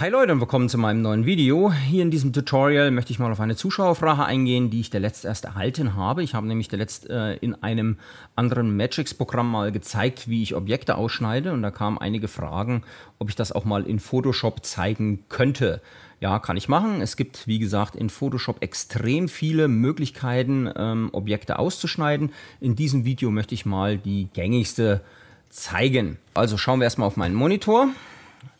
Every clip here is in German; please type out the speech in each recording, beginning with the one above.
Hi Leute und willkommen zu meinem neuen Video. Hier in diesem Tutorial möchte ich mal auf eine Zuschauerfrage eingehen, die ich der letzte erst erhalten habe. Ich habe nämlich der letzte äh, in einem anderen Magix-Programm mal gezeigt, wie ich Objekte ausschneide und da kamen einige Fragen, ob ich das auch mal in Photoshop zeigen könnte. Ja, kann ich machen. Es gibt, wie gesagt, in Photoshop extrem viele Möglichkeiten, ähm, Objekte auszuschneiden. In diesem Video möchte ich mal die gängigste zeigen. Also schauen wir erstmal auf meinen Monitor.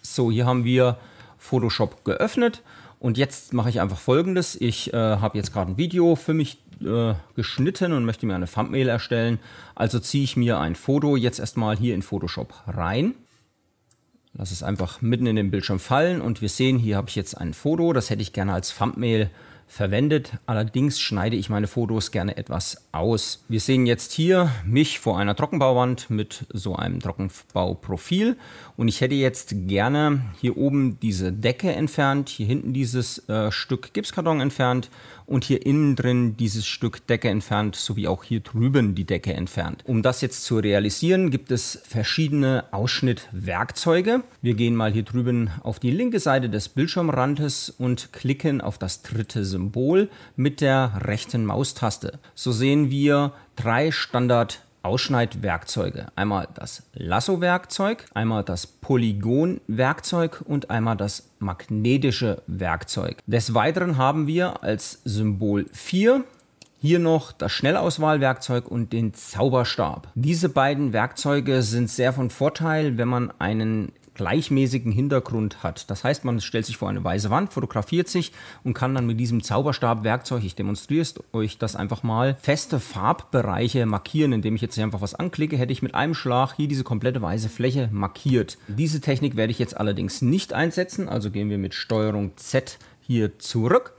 So, hier haben wir Photoshop geöffnet und jetzt mache ich einfach folgendes. Ich äh, habe jetzt gerade ein Video für mich äh, geschnitten und möchte mir eine Thumbnail erstellen. Also ziehe ich mir ein Foto jetzt erstmal hier in Photoshop rein. Lass es einfach mitten in den Bildschirm fallen und wir sehen, hier habe ich jetzt ein Foto, das hätte ich gerne als Thumbnail verwendet. Allerdings schneide ich meine Fotos gerne etwas aus. Wir sehen jetzt hier mich vor einer Trockenbauwand mit so einem Trockenbauprofil und ich hätte jetzt gerne hier oben diese Decke entfernt, hier hinten dieses äh, Stück Gipskarton entfernt und hier innen drin dieses Stück Decke entfernt, sowie auch hier drüben die Decke entfernt. Um das jetzt zu realisieren, gibt es verschiedene Ausschnittwerkzeuge. Wir gehen mal hier drüben auf die linke Seite des Bildschirmrandes und klicken auf das dritte Symbol. Symbol mit der rechten Maustaste. So sehen wir drei Standard Ausschneidwerkzeuge. Einmal das Lasso-Werkzeug, einmal das Polygon-Werkzeug und einmal das magnetische Werkzeug. Des Weiteren haben wir als Symbol 4 hier noch das Schnellauswahlwerkzeug und den Zauberstab. Diese beiden Werkzeuge sind sehr von Vorteil, wenn man einen gleichmäßigen Hintergrund hat. Das heißt, man stellt sich vor eine weiße Wand, fotografiert sich und kann dann mit diesem Zauberstabwerkzeug, ich demonstriere es euch das einfach mal, feste Farbbereiche markieren, indem ich jetzt hier einfach was anklicke, hätte ich mit einem Schlag hier diese komplette weiße Fläche markiert. Diese Technik werde ich jetzt allerdings nicht einsetzen, also gehen wir mit Steuerung Z hier zurück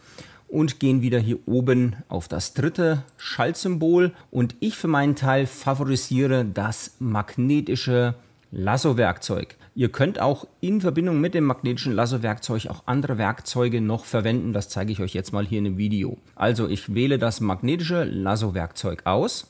und gehen wieder hier oben auf das dritte Schaltsymbol und ich für meinen Teil favorisiere das magnetische Lasso-Werkzeug. Ihr könnt auch in Verbindung mit dem magnetischen Lasso-Werkzeug auch andere Werkzeuge noch verwenden. Das zeige ich euch jetzt mal hier in dem Video. Also ich wähle das magnetische Lasso-Werkzeug aus,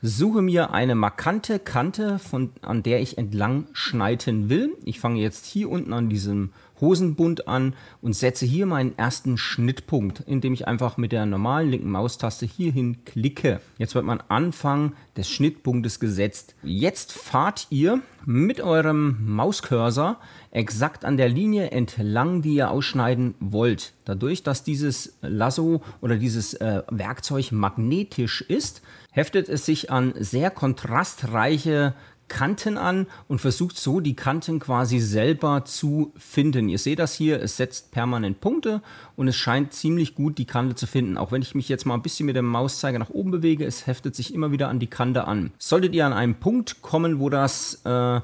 suche mir eine markante Kante, von, an der ich entlang schneiden will. Ich fange jetzt hier unten an diesem Hosenbund an und setze hier meinen ersten Schnittpunkt, indem ich einfach mit der normalen linken Maustaste hierhin klicke. Jetzt wird mein Anfang des Schnittpunktes gesetzt. Jetzt fahrt ihr mit eurem Mauscursor exakt an der Linie entlang, die ihr ausschneiden wollt. Dadurch, dass dieses Lasso oder dieses äh, Werkzeug magnetisch ist, heftet es sich an sehr kontrastreiche Kanten an und versucht so die Kanten quasi selber zu finden. Ihr seht das hier, es setzt permanent Punkte und es scheint ziemlich gut die Kante zu finden. Auch wenn ich mich jetzt mal ein bisschen mit dem Mauszeiger nach oben bewege, es heftet sich immer wieder an die Kante an. Solltet ihr an einen Punkt kommen, wo das... Äh,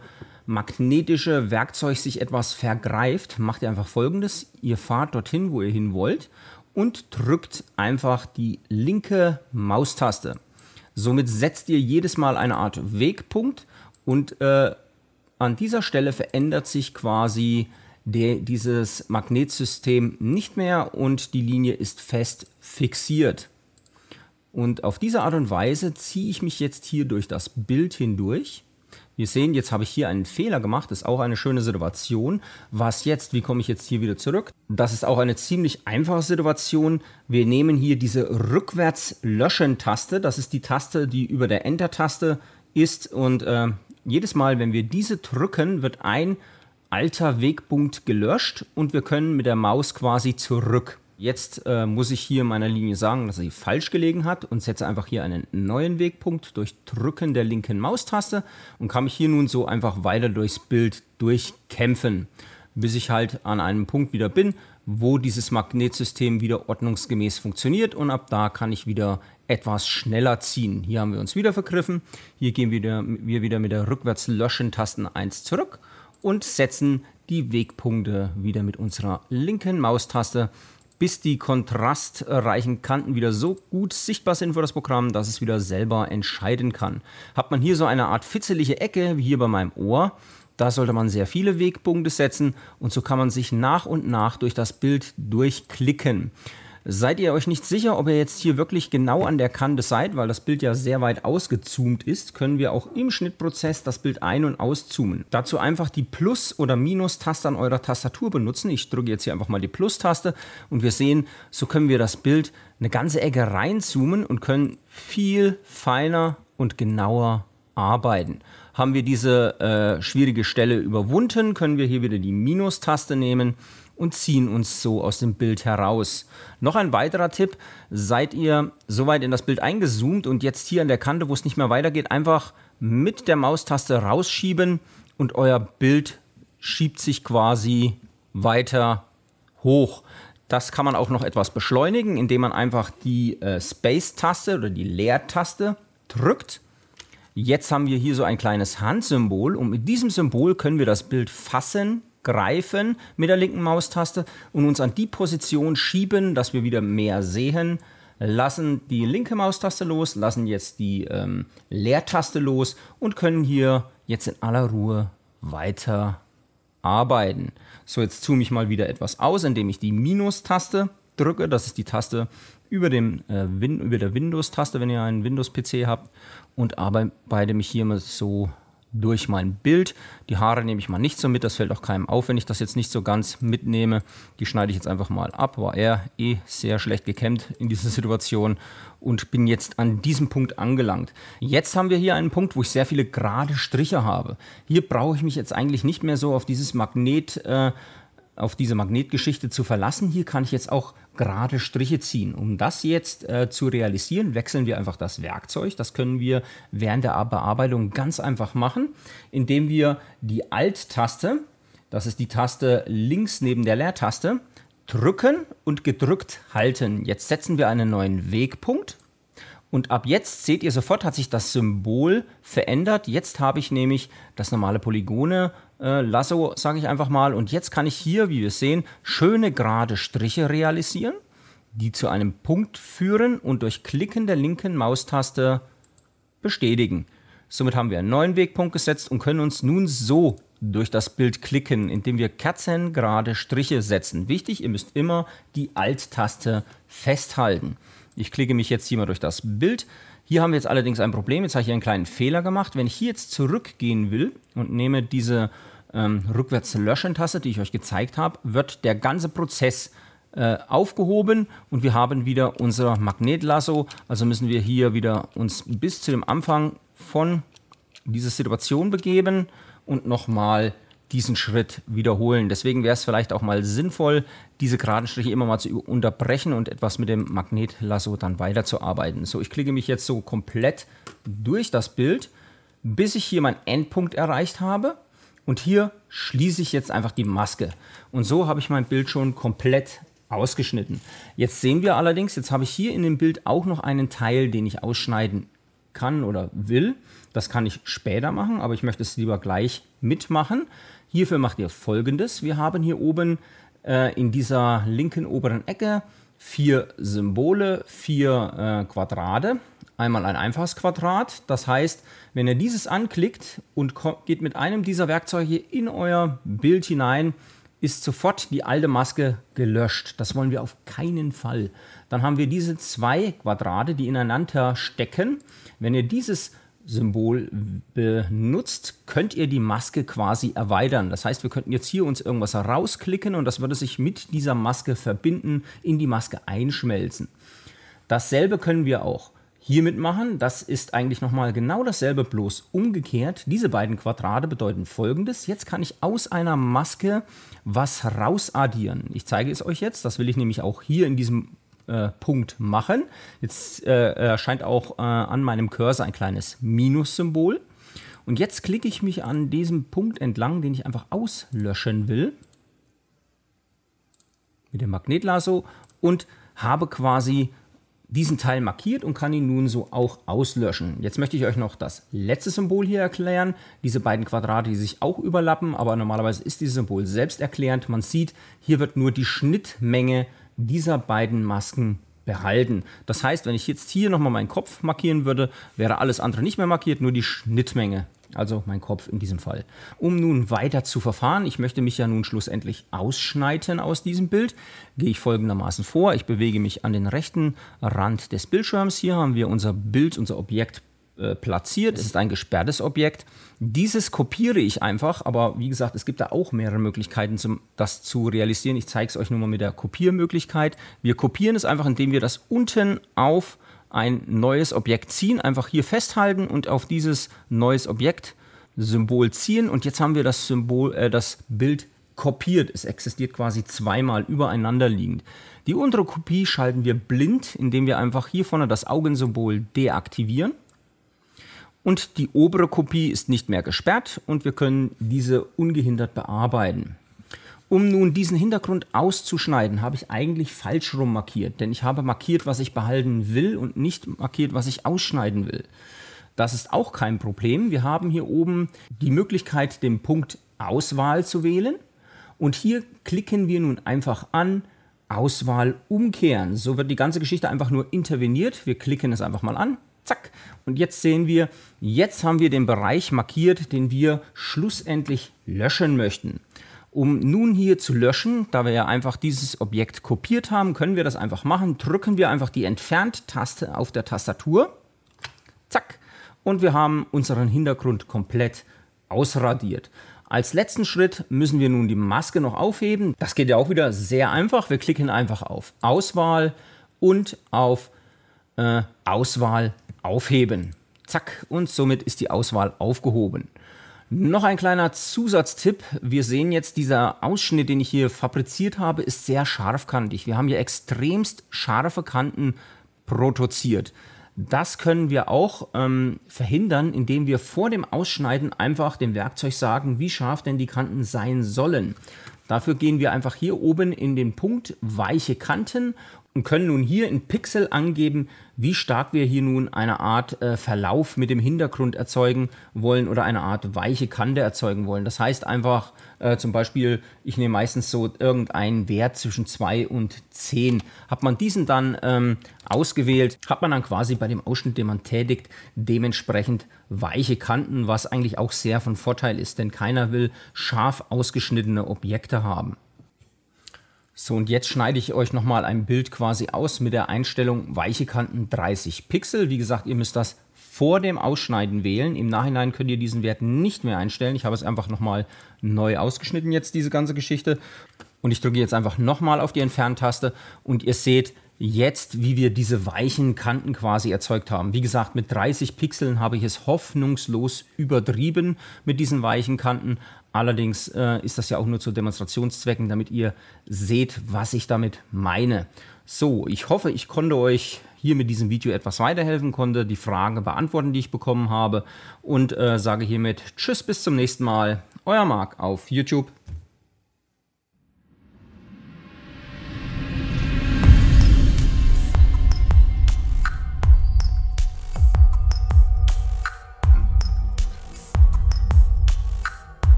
magnetische Werkzeug sich etwas vergreift, macht ihr einfach folgendes. Ihr fahrt dorthin, wo ihr hin wollt und drückt einfach die linke Maustaste. Somit setzt ihr jedes Mal eine Art Wegpunkt und äh, an dieser Stelle verändert sich quasi de, dieses Magnetsystem nicht mehr und die Linie ist fest fixiert. Und auf diese Art und Weise ziehe ich mich jetzt hier durch das Bild hindurch. Wir sehen, jetzt habe ich hier einen Fehler gemacht, Das ist auch eine schöne Situation. Was jetzt? Wie komme ich jetzt hier wieder zurück? Das ist auch eine ziemlich einfache Situation. Wir nehmen hier diese rückwärts löschen Taste. Das ist die Taste, die über der Enter-Taste ist und äh, jedes Mal, wenn wir diese drücken, wird ein alter Wegpunkt gelöscht und wir können mit der Maus quasi zurück. Jetzt äh, muss ich hier meiner Linie sagen, dass sie falsch gelegen hat und setze einfach hier einen neuen Wegpunkt durch Drücken der linken Maustaste und kann mich hier nun so einfach weiter durchs Bild durchkämpfen bis ich halt an einem Punkt wieder bin, wo dieses Magnetsystem wieder ordnungsgemäß funktioniert und ab da kann ich wieder etwas schneller ziehen. Hier haben wir uns wieder vergriffen. Hier gehen wieder, wir wieder mit der rückwärts löschen Tasten 1 zurück und setzen die Wegpunkte wieder mit unserer linken Maustaste, bis die kontrastreichen Kanten wieder so gut sichtbar sind für das Programm, dass es wieder selber entscheiden kann. Hat man hier so eine Art fitzelige Ecke, wie hier bei meinem Ohr, da sollte man sehr viele Wegpunkte setzen und so kann man sich nach und nach durch das Bild durchklicken. Seid ihr euch nicht sicher, ob ihr jetzt hier wirklich genau an der Kante seid, weil das Bild ja sehr weit ausgezoomt ist, können wir auch im Schnittprozess das Bild ein- und auszoomen. Dazu einfach die Plus- oder Minus-Taste an eurer Tastatur benutzen. Ich drücke jetzt hier einfach mal die Plus-Taste und wir sehen, so können wir das Bild eine ganze Ecke reinzoomen und können viel feiner und genauer arbeiten haben wir diese äh, schwierige Stelle überwunden, können wir hier wieder die Minustaste nehmen und ziehen uns so aus dem Bild heraus. Noch ein weiterer Tipp, seid ihr soweit in das Bild eingezoomt und jetzt hier an der Kante, wo es nicht mehr weitergeht, einfach mit der Maustaste rausschieben und euer Bild schiebt sich quasi weiter hoch. Das kann man auch noch etwas beschleunigen, indem man einfach die äh, Space-Taste oder die Leertaste drückt Jetzt haben wir hier so ein kleines Handsymbol und mit diesem Symbol können wir das Bild fassen, greifen mit der linken Maustaste und uns an die Position schieben, dass wir wieder mehr sehen. Lassen die linke Maustaste los, lassen jetzt die ähm, Leertaste los und können hier jetzt in aller Ruhe weiter arbeiten. So, jetzt zoome ich mal wieder etwas aus, indem ich die Minustaste drücke. Das ist die Taste, über, dem, äh, Win über der Windows-Taste, wenn ihr einen Windows-PC habt, und arbeite mich hier mal so durch mein Bild. Die Haare nehme ich mal nicht so mit, das fällt auch keinem auf, wenn ich das jetzt nicht so ganz mitnehme. Die schneide ich jetzt einfach mal ab, war er eh sehr schlecht gekämmt in dieser Situation und bin jetzt an diesem Punkt angelangt. Jetzt haben wir hier einen Punkt, wo ich sehr viele gerade Striche habe. Hier brauche ich mich jetzt eigentlich nicht mehr so auf dieses Magnet... Äh, auf diese Magnetgeschichte zu verlassen. Hier kann ich jetzt auch gerade Striche ziehen. Um das jetzt äh, zu realisieren, wechseln wir einfach das Werkzeug. Das können wir während der Bearbeitung ganz einfach machen, indem wir die Alt-Taste, das ist die Taste links neben der Leertaste, drücken und gedrückt halten. Jetzt setzen wir einen neuen Wegpunkt. Und ab jetzt seht ihr sofort, hat sich das Symbol verändert. Jetzt habe ich nämlich das normale Polygone äh, Lasso, sage ich einfach mal. Und jetzt kann ich hier, wie wir sehen, schöne gerade Striche realisieren, die zu einem Punkt führen und durch Klicken der linken Maustaste bestätigen. Somit haben wir einen neuen Wegpunkt gesetzt und können uns nun so durch das Bild klicken, indem wir kerzengerade Striche setzen. Wichtig, ihr müsst immer die Alt-Taste festhalten. Ich klicke mich jetzt hier mal durch das Bild. Hier haben wir jetzt allerdings ein Problem. Jetzt habe ich hier einen kleinen Fehler gemacht. Wenn ich hier jetzt zurückgehen will und nehme diese ähm, rückwärts Löschen-Taste, die ich euch gezeigt habe, wird der ganze Prozess äh, aufgehoben und wir haben wieder unser Magnetlasso. Also müssen wir hier wieder uns bis zu dem Anfang von dieser Situation begeben und nochmal mal diesen Schritt wiederholen. Deswegen wäre es vielleicht auch mal sinnvoll, diese geraden Striche immer mal zu unterbrechen und etwas mit dem Magnetlasso dann weiterzuarbeiten. So, ich klicke mich jetzt so komplett durch das Bild, bis ich hier meinen Endpunkt erreicht habe. Und hier schließe ich jetzt einfach die Maske. Und so habe ich mein Bild schon komplett ausgeschnitten. Jetzt sehen wir allerdings, jetzt habe ich hier in dem Bild auch noch einen Teil, den ich ausschneiden kann oder will. Das kann ich später machen, aber ich möchte es lieber gleich mitmachen. Hierfür macht ihr folgendes. Wir haben hier oben äh, in dieser linken oberen Ecke vier Symbole, vier äh, Quadrate. Einmal ein einfaches Quadrat. Das heißt, wenn ihr dieses anklickt und geht mit einem dieser Werkzeuge in euer Bild hinein, ist sofort die alte Maske gelöscht. Das wollen wir auf keinen Fall. Dann haben wir diese zwei Quadrate, die ineinander stecken. Wenn ihr dieses Symbol benutzt, könnt ihr die Maske quasi erweitern. Das heißt, wir könnten jetzt hier uns irgendwas rausklicken und das würde sich mit dieser Maske verbinden, in die Maske einschmelzen. Dasselbe können wir auch hiermit machen. Das ist eigentlich nochmal genau dasselbe, bloß umgekehrt. Diese beiden Quadrate bedeuten folgendes. Jetzt kann ich aus einer Maske was rausaddieren. Ich zeige es euch jetzt. Das will ich nämlich auch hier in diesem äh, Punkt machen. Jetzt äh, äh, erscheint auch äh, an meinem Cursor ein kleines Minus-Symbol. Und jetzt klicke ich mich an diesem Punkt entlang, den ich einfach auslöschen will. Mit dem Magnetlasso und habe quasi diesen Teil markiert und kann ihn nun so auch auslöschen. Jetzt möchte ich euch noch das letzte Symbol hier erklären. Diese beiden Quadrate, die sich auch überlappen, aber normalerweise ist dieses Symbol selbsterklärend. Man sieht, hier wird nur die Schnittmenge dieser beiden Masken behalten. Das heißt, wenn ich jetzt hier nochmal meinen Kopf markieren würde, wäre alles andere nicht mehr markiert, nur die Schnittmenge, also mein Kopf in diesem Fall. Um nun weiter zu verfahren, ich möchte mich ja nun schlussendlich ausschneiden aus diesem Bild, gehe ich folgendermaßen vor. Ich bewege mich an den rechten Rand des Bildschirms. Hier haben wir unser Bild, unser Objekt äh, platziert, es ist ein gesperrtes Objekt. Dieses kopiere ich einfach, aber wie gesagt, es gibt da auch mehrere Möglichkeiten, zum, das zu realisieren. Ich zeige es euch nur mal mit der Kopiermöglichkeit. Wir kopieren es einfach, indem wir das unten auf ein neues Objekt ziehen, einfach hier festhalten und auf dieses neues Objekt Symbol ziehen. Und jetzt haben wir das Symbol, äh, das Bild kopiert. Es existiert quasi zweimal übereinander liegend. Die untere Kopie schalten wir blind, indem wir einfach hier vorne das Augensymbol deaktivieren und die obere Kopie ist nicht mehr gesperrt und wir können diese ungehindert bearbeiten. Um nun diesen Hintergrund auszuschneiden, habe ich eigentlich falsch rum markiert, denn ich habe markiert, was ich behalten will und nicht markiert, was ich ausschneiden will. Das ist auch kein Problem. Wir haben hier oben die Möglichkeit, den Punkt Auswahl zu wählen und hier klicken wir nun einfach an Auswahl umkehren. So wird die ganze Geschichte einfach nur interveniert. Wir klicken es einfach mal an Zack. Und jetzt sehen wir, jetzt haben wir den Bereich markiert, den wir schlussendlich löschen möchten. Um nun hier zu löschen, da wir ja einfach dieses Objekt kopiert haben, können wir das einfach machen. Drücken wir einfach die Entfernt-Taste auf der Tastatur. Zack. Und wir haben unseren Hintergrund komplett ausradiert. Als letzten Schritt müssen wir nun die Maske noch aufheben. Das geht ja auch wieder sehr einfach. Wir klicken einfach auf Auswahl und auf äh, Auswahl Aufheben. Zack, und somit ist die Auswahl aufgehoben. Noch ein kleiner Zusatztipp. Wir sehen jetzt, dieser Ausschnitt, den ich hier fabriziert habe, ist sehr scharfkantig. Wir haben hier extremst scharfe Kanten produziert. Das können wir auch ähm, verhindern, indem wir vor dem Ausschneiden einfach dem Werkzeug sagen, wie scharf denn die Kanten sein sollen. Dafür gehen wir einfach hier oben in den Punkt Weiche Kanten und können nun hier in Pixel angeben, wie stark wir hier nun eine Art äh, Verlauf mit dem Hintergrund erzeugen wollen oder eine Art weiche Kante erzeugen wollen. Das heißt einfach äh, zum Beispiel, ich nehme meistens so irgendeinen Wert zwischen 2 und 10. Hat man diesen dann ähm, ausgewählt, hat man dann quasi bei dem Ausschnitt, den man tätigt, dementsprechend weiche Kanten, was eigentlich auch sehr von Vorteil ist, denn keiner will scharf ausgeschnittene Objekte haben. So, und jetzt schneide ich euch nochmal ein Bild quasi aus mit der Einstellung weiche Kanten 30 Pixel. Wie gesagt, ihr müsst das vor dem Ausschneiden wählen. Im Nachhinein könnt ihr diesen Wert nicht mehr einstellen. Ich habe es einfach nochmal neu ausgeschnitten jetzt, diese ganze Geschichte. Und ich drücke jetzt einfach nochmal auf die Entferntaste und ihr seht jetzt, wie wir diese weichen Kanten quasi erzeugt haben. Wie gesagt, mit 30 Pixeln habe ich es hoffnungslos übertrieben mit diesen weichen Kanten, Allerdings äh, ist das ja auch nur zu Demonstrationszwecken, damit ihr seht, was ich damit meine. So, ich hoffe, ich konnte euch hier mit diesem Video etwas weiterhelfen konnte, die Frage beantworten, die ich bekommen habe und äh, sage hiermit Tschüss, bis zum nächsten Mal. Euer Marc auf YouTube.